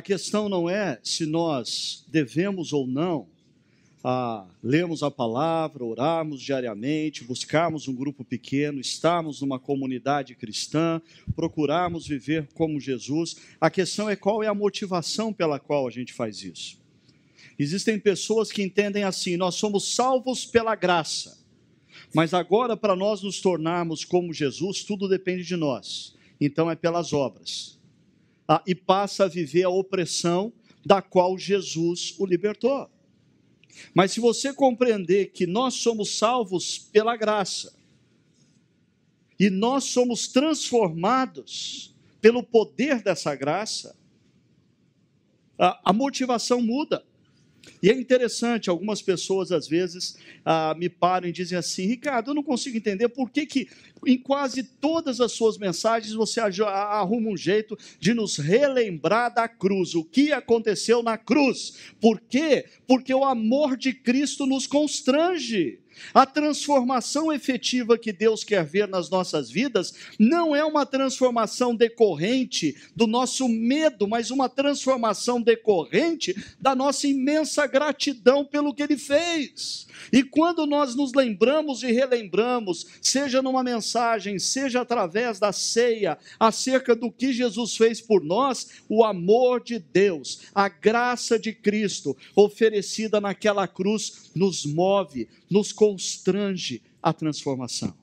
a questão não é se nós devemos ou não a ah, lermos a palavra, orarmos diariamente, buscarmos um grupo pequeno, estarmos numa comunidade cristã, procurarmos viver como Jesus. A questão é qual é a motivação pela qual a gente faz isso. Existem pessoas que entendem assim: nós somos salvos pela graça, mas agora para nós nos tornarmos como Jesus, tudo depende de nós. Então é pelas obras. Ah, e passa a viver a opressão da qual Jesus o libertou. Mas se você compreender que nós somos salvos pela graça, e nós somos transformados pelo poder dessa graça, a motivação muda. E é interessante, algumas pessoas às vezes ah, me param e dizem assim: Ricardo, eu não consigo entender por que, que em quase todas as suas mensagens você arruma um jeito de nos relembrar da cruz, o que aconteceu na cruz. Por quê? Porque o amor de Cristo nos constrange. A transformação efetiva que Deus quer ver nas nossas vidas não é uma transformação decorrente do nosso medo, mas uma transformação decorrente da nossa imensa gratidão pelo que Ele fez. E quando nós nos lembramos e relembramos, seja numa mensagem, seja através da ceia, acerca do que Jesus fez por nós, o amor de Deus, a graça de Cristo oferecida naquela cruz, nos move, nos constrange a transformação.